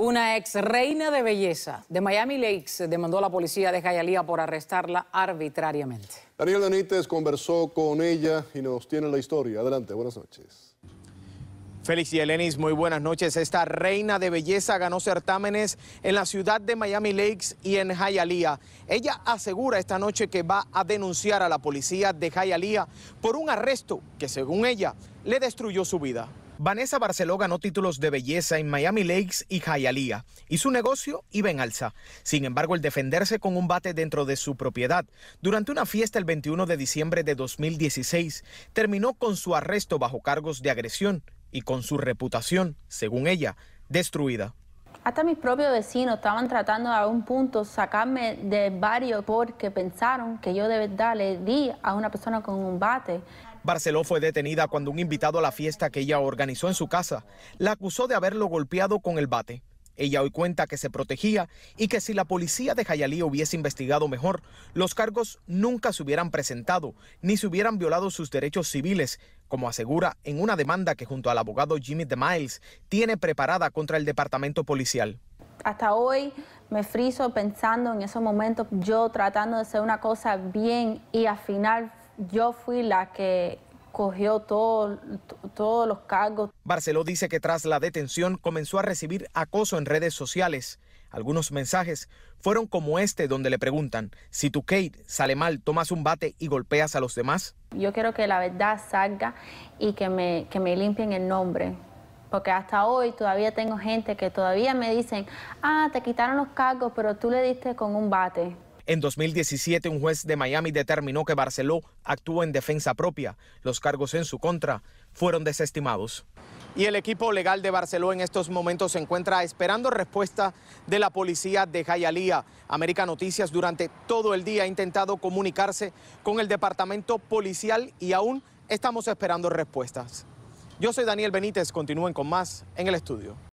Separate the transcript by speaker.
Speaker 1: Una ex reina de belleza de Miami Lakes demandó a la policía de Hialeah por arrestarla arbitrariamente. Daniel Benítez conversó con ella y nos tiene la historia. Adelante, buenas noches. Félix y Elenis, muy buenas noches. Esta reina de belleza ganó certámenes en la ciudad de Miami Lakes y en Hialeah. Ella asegura esta noche que va a denunciar a la policía de Hialeah por un arresto que, según ella, le destruyó su vida. Vanessa Barceló ganó títulos de belleza en Miami Lakes y Hialeah. y su negocio iba en alza. Sin embargo, el defenderse con un bate dentro de su propiedad durante una fiesta el 21 de diciembre de 2016 terminó con su arresto bajo cargos de agresión y con su reputación, según ella, destruida.
Speaker 2: Hasta mis propios vecinos estaban tratando a un punto sacarme del barrio porque pensaron que yo de verdad le di a una persona con un bate.
Speaker 1: Barceló fue detenida cuando un invitado a la fiesta que ella organizó en su casa la acusó de haberlo golpeado con el bate. Ella hoy cuenta que se protegía y que si la policía de Jayalí hubiese investigado mejor, los cargos nunca se hubieran presentado ni se hubieran violado sus derechos civiles, como asegura en una demanda que junto al abogado Jimmy Miles tiene preparada contra el departamento policial.
Speaker 2: Hasta hoy me friso pensando en esos momentos, yo tratando de hacer una cosa bien y al final yo fui la que cogió todos los cargos.
Speaker 1: Barceló dice que tras la detención comenzó a recibir acoso en redes sociales. Algunos mensajes fueron como este donde le preguntan, si tu Kate sale mal, tomas un bate y golpeas a los demás.
Speaker 2: Yo quiero que la verdad salga y que me, que me limpien el nombre. Porque hasta hoy todavía tengo gente que todavía me dicen, ah, te quitaron los cargos, pero tú le diste con un bate.
Speaker 1: En 2017, un juez de Miami determinó que Barceló actuó en defensa propia. Los cargos en su contra fueron desestimados. Y el equipo legal de Barceló en estos momentos se encuentra esperando respuesta de la policía de Jayalía. América Noticias durante todo el día ha intentado comunicarse con el departamento policial y aún estamos esperando respuestas. Yo soy Daniel Benítez, continúen con más en el estudio.